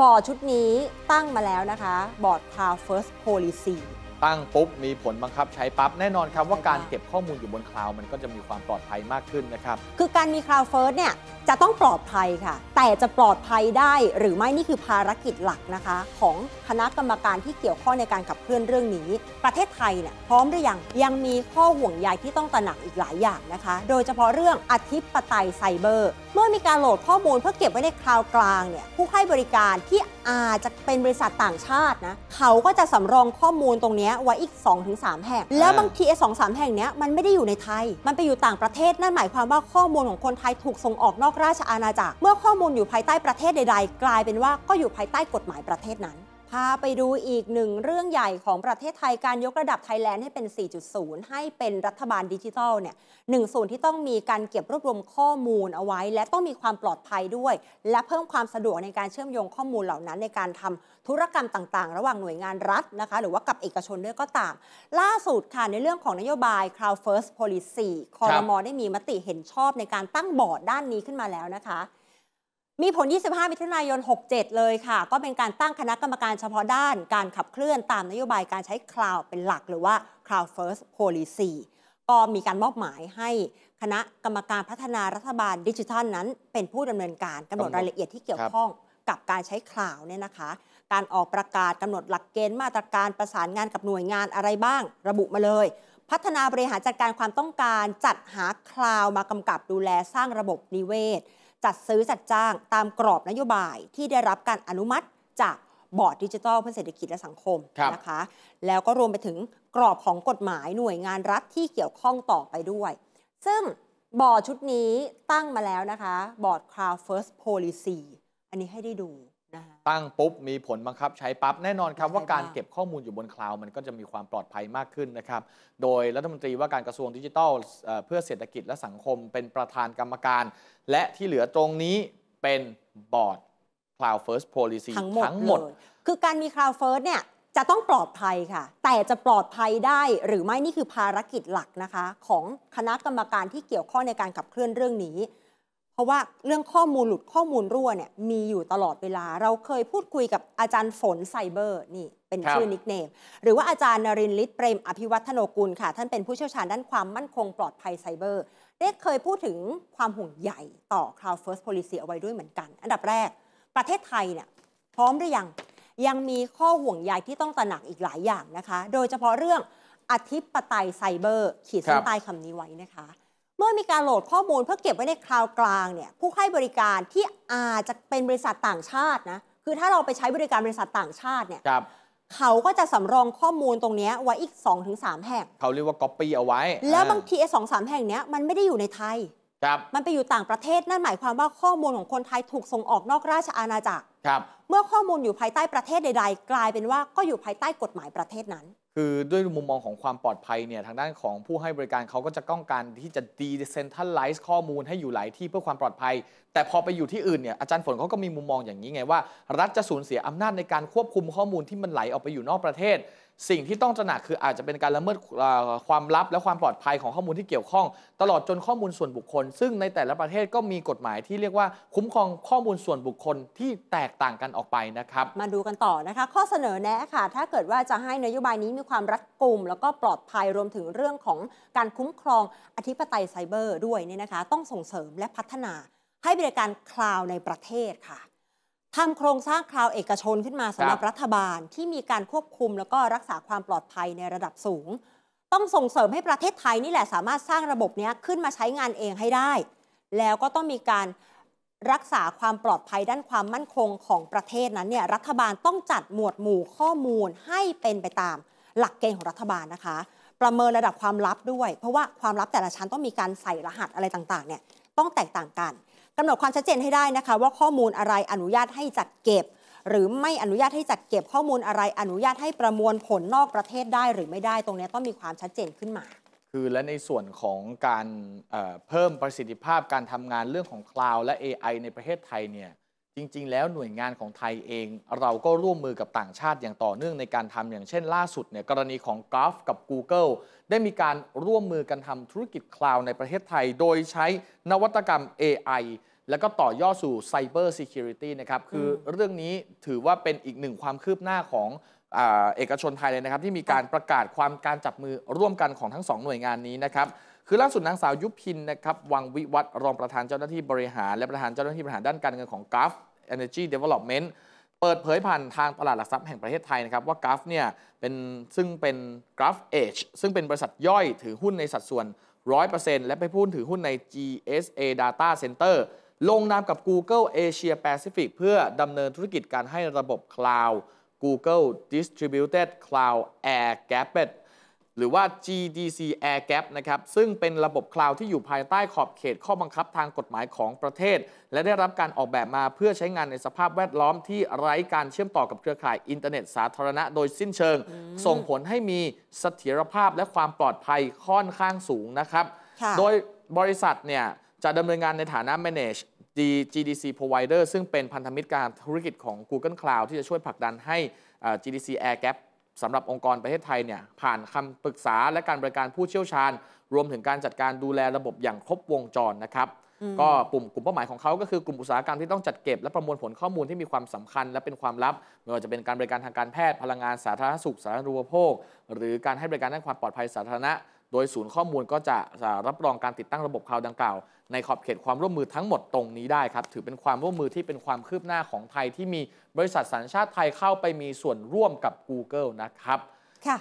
บอร์ดชุดนี้ตั้งมาแล้วนะคะ บอร์ดพาเฟิร์สโพลิซีตั้ง ปุ๊บ มีผลบังคับใช้ปั๊บแน่นอนครับ ว่าการเก็บข้อมูลอยู่บนคลาวด์มันก็จะมีความปลอดภัยมากขึ้นนะครับ คือการมีคลาวด์เฟิร์สเนี่ยจะต้องปลอดภัยค่ะแต่จะปลอดภัยได้หรือไม่นี่คือภารกิจหลักนะคะ ของคณะกรรมการที่เกี่ยวข้องในการขับเคลื่อนเรื่องนี้ ประเทศไทยเนี่ยพร้อมหรือยังยังมีข้อห่วงใยที่ต้องตระหนักอีกหลายอย่างนะคะโดยเฉพาะเรื่องอธิปไตยไซเบอร์เมื่อมีการโหลดข้อมูลเพื่อเก็บไว้ในคลาวด์กลางเนี่ยผู้ให้บริการที่อาจจะเป็นบริษัทต่างชาตินะเขาก็จะสำรองข้อมูลตรงนี้นี้ยไว้อีก2-3แห่ง แล้วบางทีไอ้สองสามแห่งเนี้ยมันไม่ได้อยู่ในไทย มันไปอยู่ต่างประเทศนั่นหมายความว่าข้อมูลของคนไทย ถูกส่งออกนอกราชอาณาจักร เมื่อข้อมูลอยู่ภายใต้ประเทศใดๆ กลายเป็นว่าก็อยู่ภายใต้กฎหมายประเทศนั้นพาไปดูอีกหนึ่งเรื่องใหญ่ของประเทศไทยการยกระดับไทยแลนด์ให้เป็น 4.0 ให้เป็นรัฐบาลดิจิทัลเนี่ยหนึ่งส่วนที่ต้องมีการเก็บรวบรวมข้อมูลเอาไว้ และต้องมีความปลอดภัยด้วย และเพิ่มความสะดวกในการเชื่อมโยงข้อมูลเหล่านั้น ในการทำธุรกรรมต่าง ๆ ระหว่างหน่วยงานรัฐนะคะ หรือว่ากับเอกชนด้วยก็ตาม ล่าสุดค่ะในเรื่องของนโยบาย Cloud First Policy คอรมอได้มีมติเห็นชอบในการตั้งบอร์ดด้านนี้ขึ้นมาแล้วนะคะมีผล 25 มิถุนายน 67 เลยค่ะ ก็เป็นการตั้งคณะกรรมการเฉพาะด้าน การขับเคลื่อนตามนโยบายการใช้คลาวเป็นหลัก หรือว่า Cloud First Policy ก็มีการมอบหมายให้คณะกรรมการพัฒนารัฐบาลดิจิทัลนั้น เป็นผู้ดำเนินการกำหนดรายละเอียดที่เกี่ยวข้องกับการใช้คลาวเนี่ยนะคะ การออกประกาศกำหนดหลักเกณฑ์มาตรการประสานงานกับหน่วยงานอะไรบ้างระบุมาเลย พัฒนาบริหารจัดการความต้องการจัดหาคลาวมากำกับดูแลสร้างระบบนิเวศจัดซื้อจัดจ้างตามกรอบนโยบายที่ได้รับการอนุมัติจากบอร์ดดิจิทัลเพื่อเศรษฐกิจและสังคมคนะคะ แล้วก็รวมไปถึงกรอบของกฎหมายหน่วยงานรัฐที่เกี่ยวข้องต่อไปด้วย ซึ่งบอร์ดชุดนี้ตั้งมาแล้วนะคะ บอร์ด Cloud First Policy อันนี้ให้ได้ดูตั้งปุ๊บ มีผลบังคับใช้ปั๊บแน่นอนครับ ว่าการเก็บข้อมูลอยู่บนคลาวด์มันก็จะมีความปลอดภัยมากขึ้นนะครับ โดยรัฐมนตรีว่าการกระทรวงดิจิทัลเพื่อเศรษฐกิจและสังคม เป็นประธานกรรมการ และที่เหลือตรงนี้เป็นบอร์ด Cloud First Policy ทั้งหมดหมด คือการมี Cloud First เนี่ย จะต้องปลอดภัยค่ะ แต่จะปลอดภัยได้หรือไม่นี่คือภารกิจหลักนะคะของคณะกรรมการที่เกี่ยวข้องในการขับเคลื่อนเรื่องนี้ราะว่าเรื่องข้อมูลหลุดข้อมูลรั่วเนี่ยมีอยู่ตลอดเวลา เราเคยพูดคุยกับอาจารย์ฝนไซเบอร์นี่เป็นชื่อนิกเนม หรือว่าอาจารย์นรินทร์ฤทธิ์เปรม อภิวัฒโนกุลค่ะ ท่านเป็นผู้เชี่ยวชาญด้านความมั่นคงปลอดภัยไซเบอร์ ได้เคยพูดถึงความห่วงใหญ่ ต่อ Cloud First Policy เอาไว้ด้วยเหมือนกัน อันดับแรก ประเทศไทยเนี่ยพร้อมหรือยังยังมีข้อห่วงใยที่ต้องตระหนักอีกหลายอย่างนะคะ โดยเฉพาะเรื่องอธิปไตยไซเบอร์ขีดเส้นใต้คำนี้ไว้นะคะเมื่อมีการโหลดข้อมูลเพื่อเก็บไว้ในคลาวกลางเนี่ยผู้ให้บริการที่อาจจะเป็นบริษัทต่างชาตินะคือถ้าเราไปใช้บริการบริษัทต่างชาติเนี่ยครับเขาก็จะสำรองข้อมูลตรงนี้ไว้อีก 2-3แห่งเขาเรียกว่าก๊อปปี้เอาไว้ แล้วบางทีไอ้สองสามแห่งเนี้ยมันไม่ได้อยู่ในไทยครับมันไปอยู่ต่างประเทศนั่นหมายความว่าข้อมูลของคนไทยถูกส่งออกนอกราชอาณาจักรครับเมื่อข้อมูลอยู่ภายใต้ประเทศใดๆ กลายเป็นว่าก็อยู่ภายใต้กฎหมายประเทศนั้นคือด้วยมุมมองของความปลอดภัยเนี่ยทางด้านของผู้ให้บริการเขาก็จะต้องการที่จะดีเซนทัลไลซ์ข้อมูลให้อยู่หลายที่เพื่อความปลอดภัย แต่พอไปอยู่ที่อื่นเนี่ยอาจารย์ฝนเขาก็มีมุมมองอย่างนี้ไงว่า รัฐจะสูญเสียอำนาจในการควบคุมข้อมูลที่มันไหลออกไปอยู่นอกประเทศสิ่งที่ต้องตระหนักคืออาจจะเป็นการละเมิดความลับและความปลอดภัยของข้อมูลที่เกี่ยวข้อง ตลอดจนข้อมูลส่วนบุคคล ซึ่งในแต่ละประเทศก็มีกฎหมายที่เรียกว่าคุ้มครองข้อมูลส่วนบุคคลที่แตกต่างกันออกไปนะครับ มาดูกันต่อนะคะ ข้อเสนอแนะค่ะ ถ้าเกิดว่าจะให้นโยบายนี้มีความรัดกุมแล้วก็ปลอดภัยรวมถึงเรื่องของการคุ้มครองอธิปไตยไซเบอร์ด้วยเนี่ยนะคะ ต้องส่งเสริมและพัฒนา ให้บริการคลาวในประเทศค่ะทำโครงสร้างคราวเอกชนขึ้นมาสำหรับรัฐบาล ที่มีการควบคุมแล้วก็รักษาความปลอดภัยในระดับสูง ต้องส่งเสริมให้ประเทศไทยนี่แหละสามารถสร้างระบบนี้ขึ้นมาใช้งานเองให้ได้ แล้วก็ต้องมีการรักษาความปลอดภัยด้านความมั่นคงของประเทศนั้นเนี่ยรัฐบาลต้องจัดหมวดหมู่ข้อมูลให้เป็นไปตามหลักเกณฑ์ของรัฐบาลนะคะ ประเมินระดับความลับด้วย เพราะว่าความลับแต่ละชั้นต้องมีการใส่รหัสอะไรต่างๆเนี่ยต้องแตกต่างกันกำหนดความชัดเจนให้ได้นะคะว่าข้อมูลอะไรอนุญาตให้จัดเก็บ หรือไม่อนุญาตให้จัดเก็บข้อมูลอะไรอนุญาตให้ประมวลผลนอกประเทศได้หรือไม่ได้ตรงนี้ต้องมีความชัดเจนขึ้นมา คือและในส่วนของการเเพิ่มประสิทธิภาพการทำงานเรื่องของคลาวด์และ AI ในประเทศไทยเนี่ยจริง ๆ แล้วหน่วยงานของไทยเอง เราก็ร่วมมือกับต่างชาติอย่างต่อเนื่องในการทำอย่างเช่นล่าสุดเนี่ยกรณีของ g r a ฟกับ Google ได้มีการร่วมมือกันทำธุรกิจคลาวด์ในประเทศไทย โดยใช้นวัตกรรม AI แล้วก็ต่อยอดสู่ Cyber Security นะครับคือเรื่องนี้ถือว่าเป็นอีกหนึ่งความคืบหน้าของเอกชนไทยเลยนะครับที่มีการประกาศความการจับมือร่วมกันของทั้งสองหน่วยงานนี้นะครับคือล่าสุดนางสาวยุพินนะครับวังวิวัตรรองประธานเจ้าหน้าที่บริหารและประธานเจ้าหน้าที่บริหารด้านการเงินของกัฟ Energy Development เปิดเผยผ่านทางตลาดหลักทรัพย์แห่งประเทศไทยนะครับว่ากราฟเนี่ยเป็นซึ่งเป็นกราฟเอชซึ่งเป็นบริษัทย่อยถือหุ้นในสัดส่วน 100%และไปพูดถือหุ้นใน GSA Data Center ลงนามกับ Google Asia Pacific เพื่อดำเนินธุรกิจการให้ระบบคลาวด์ Google Distributed Cloud Air Gap e หรือว่า GDC Air Gap นะครับ ซึ่งเป็นระบบคลาวด์ที่อยู่ภายใต้ขอบเขตข้อบังคับทางกฎหมายของประเทศ และได้รับการออกแบบมาเพื่อใช้งานในสภาพแวดล้อม ที่ไร้การเชื่อมต่อกับเครือข่าย อินเทอร์เน็ตสาธารณะโดยสิ้นเชิง ส่งผลให้มีเสถียรภาพและความปลอดภัยค่อนข้างสูงนะครับ โดยบริษัทเนี่ยจะดำเนินงานในฐานะ manage GDC provider ซึ่งเป็นพันธมิตรการธุรกิจของ Google Cloud ที่จะช่วยผลักดันให้ GDC Air Gap สำหรับองค์กรประเทศไทยเนี่ยผ่านคำปรึกษาและการบริการผู้เชี่ยวชาญ รวมถึงการจัดการดูแลระบบอย่างครบวงจรนะครับ ก็กลุ่มกลุ่มเป้าหมายของเขาก็คือกลุ่มอุตสาหกรรมที่ต้องจัดเก็บและประมวลผลข้อมูลที่มีความสำคัญและเป็นความลับไม่ว่าจะเป็นการบริการทางการแพทย์พลังงานสาธารณสุขสาธารณูปโภค หรือการให้บริการด้านความปลอดภัยสาธารณะโดยศูนย์ข้อมูลก็จะรับรองการติดตั้งระบบคลาวดังกล่าวในขอบเขตความร่วมมือทั้งหมดตรงนี้ได้ครับ ถือเป็นความร่วมมือที่เป็นความคืบหน้าของไทยที่มีบริษัทสัญชาติไทยเข้าไปมีส่วนร่วมกับ Google นะครับ ค่ะ